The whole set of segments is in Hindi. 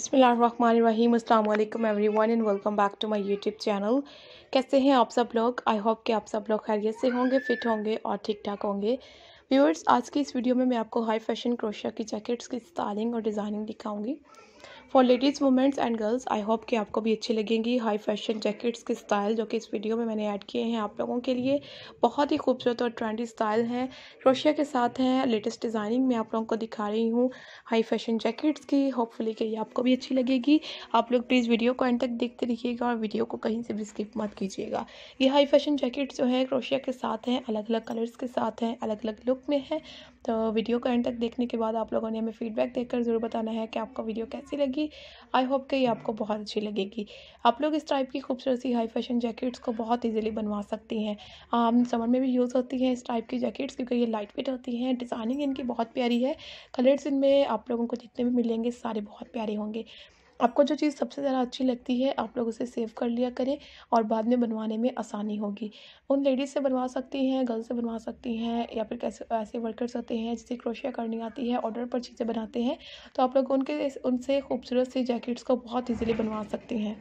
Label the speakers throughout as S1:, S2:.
S1: बिसमीम अल्लाम everyone and welcome back to my YouTube channel कैसे हैं आप सब लोग आई होप कि आप सब लोग खैरियत से होंगे फिट होंगे और ठीक ठाक होंगे व्यूअर्स आज की इस वीडियो में मैं आपको हाई फैशन क्रोशिया की जैकेट्स की स्टाइलिंग और डिज़ाइनिंग दिखाऊंगी for ladies womens and girls I hope कि आपको भी अच्छी लगेंगी हाई फैशन जैकेट्स के स्टाइल जो कि इस वीडियो में मैंने ऐड किए हैं आप लोगों के लिए बहुत ही खूबसूरत और ट्रेंडी स्टाइल हैं क्रोशिया के साथ हैं लेटेस्ट डिज़ाइनिंग मैं आप लोगों को दिखा रही हूँ हाई फैशन जैकेट्स की होपफुली कि ये आपको भी अच्छी लगेगी आप लोग प्लीज़ वीडियो को एंड तक देखते रहिएगा और वीडियो को कहीं से भी स्किप मत कीजिएगा ये हाई फैशन जैकेट्स जो है क्रोशिया के साथ हैं अलग अलग कलर्स के साथ हैं अलग अलग लुक में है तो वीडियो को एंड तक देखने के बाद आप लोगों ने हमें फीडबैक देकर ज़रूर बताना है कि आपका वीडियो कैसी लगी जाएगी आई होप कि ये आपको बहुत अच्छी लगेगी आप लोग इस टाइप की खूबसूरत सी हाई फैशन जैकेट्स को बहुत ईजिली बनवा सकती हैं आम समर में भी यूज़ होती हैं इस टाइप की जैकेट्स क्योंकि ये लाइट वेट होती हैं डिज़ाइनिंग इनकी बहुत प्यारी है कलर्स इनमें आप लोगों को जितने भी मिलेंगे सारे बहुत प्यारे होंगे आपको जो चीज़ सबसे ज़्यादा अच्छी लगती है आप लोग उसे सेव कर लिया करें और बाद में बनवाने में आसानी होगी उन लेडीज़ से बनवा सकती हैं गर्ल से बनवा सकती हैं या फिर कैसे ऐसे वर्कर्स होते हैं जिसे क्रोशिया करनी आती है ऑर्डर पर चीज़ें बनाते हैं तो आप लोग उनके उनसे खूबसूरत सी जैकेट्स को बहुत ईजिली बनवा सकती हैं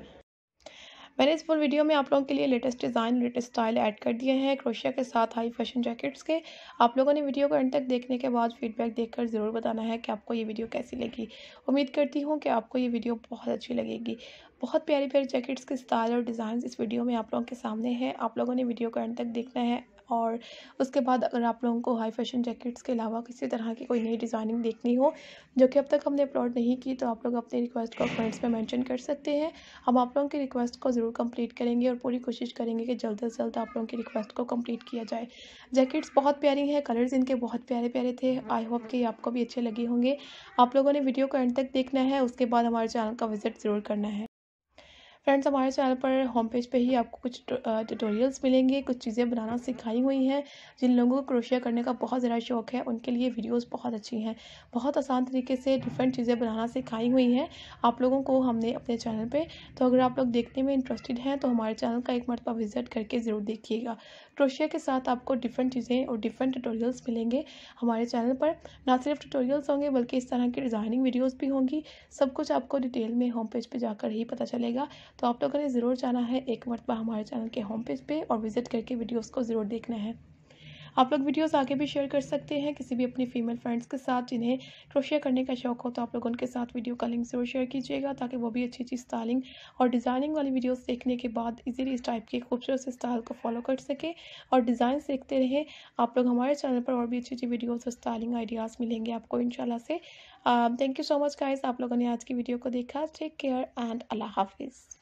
S1: मैंने इस फुल वीडियो में आप लोगों के लिए latest design latest style add कर दिए हैं क्रोशिया के साथ हाई फैशन जैकेट्स के आप लोगों ने वीडियो को एंड तक देखने के बाद फीडबैक देखकर ज़रूर बताना है कि आपको ये वीडियो कैसी लगी उम्मीद करती हूँ कि आपको ये वीडियो बहुत अच्छी लगेगी बहुत प्यारी प्यारी जैकेट्स के स्टाइल और डिज़ाइन इस वीडियो में आप लोगों के सामने हैं आप लोगों ने वीडियो को एंड तक देखना है और उसके बाद अगर आप लोगों को हाई फैशन जैकेट्स के अलावा किसी तरह की कोई नई डिज़ाइनिंग देखनी हो जो कि अब तक हमने अपलोड नहीं की तो आप लोग अपनी रिक्वेस्ट को कमेंट्स में मैंशन कर सकते हैं हम आप लोगों की रिक्वेस्ट को ज़रूर कम्प्लीट करेंगे और पूरी कोशिश करेंगे कि जल्द अज़ जल्द आप लोगों की रिक्वेस्ट को कम्प्लीट किया जाए जैकेट्स बहुत प्यारी हैं कलर्स इनके बहुत प्यारे प्यारे थे आई होप कि आपको भी अच्छे लगे होंगे आप लोगों ने वीडियो को एंड तक देखना है उसके बाद हमारे चैनल का विजिट ज़रूर करना है फ्रेंड्स हमारे चैनल पर होम पेज पे ही आपको कुछ ट्यूटोरियल्स मिलेंगे कुछ चीज़ें बनाना सिखाई हुई हैं जिन लोगों को क्रोशिया करने का बहुत ज़्यादा शौक है उनके लिए वीडियोस बहुत अच्छी हैं बहुत आसान तरीके से डिफरेंट चीज़ें बनाना सिखाई हुई हैं आप लोगों को हमने अपने चैनल पर तो अगर आप लोग देखने में इंटरेस्टेड हैं तो हमारे चैनल का एक मरतबा विज़िट करके ज़रूर देखिएगा क्रोशिया के साथ आपको डिफरेंट चीज़ें और डिफरेंट ट्यूटोरियल्स मिलेंगे हमारे चैनल पर ना सिर्फ ट्यूटोरियल्स होंगे बल्कि इस तरह की डिज़ाइनिंग वीडियोज़ भी होंगी सब कुछ आपको डिटेल में होम पेज पर जाकर ही पता चलेगा तो आप लोगों ने ज़रूर जाना है एक मरतबा हमारे चैनल के होम पेज पे और विज़िट करके वीडियोज़ को ज़रूर देखना है आप लोग वीडियोस आगे भी शेयर कर सकते हैं किसी भी अपने फीमेल फ्रेंड्स के साथ जिन्हें क्रोशिया करने का शौक हो तो आप लोग उनके साथ वीडियो का लिंक ज़रूर शेयर कीजिएगा ताकि वो भी अच्छी अच्छी स्टाइलिंग और डिज़ाइनिंग वाली वीडियोस देखने के बाद इजीली इस टाइप के खूबसूरत स्टाइल को फॉलो कर सके और डिज़ाइन देखते रहें आप लोग हमारे चैनल पर और भी अच्छी अच्छी वीडियोज़ और स्टाइलिंग आइडियाज़ मिलेंगे आपको इन से thank you so much guys आप लोगों ने आज की वीडियो को देखा टेक केयर एंड अल्लाह हाफिज़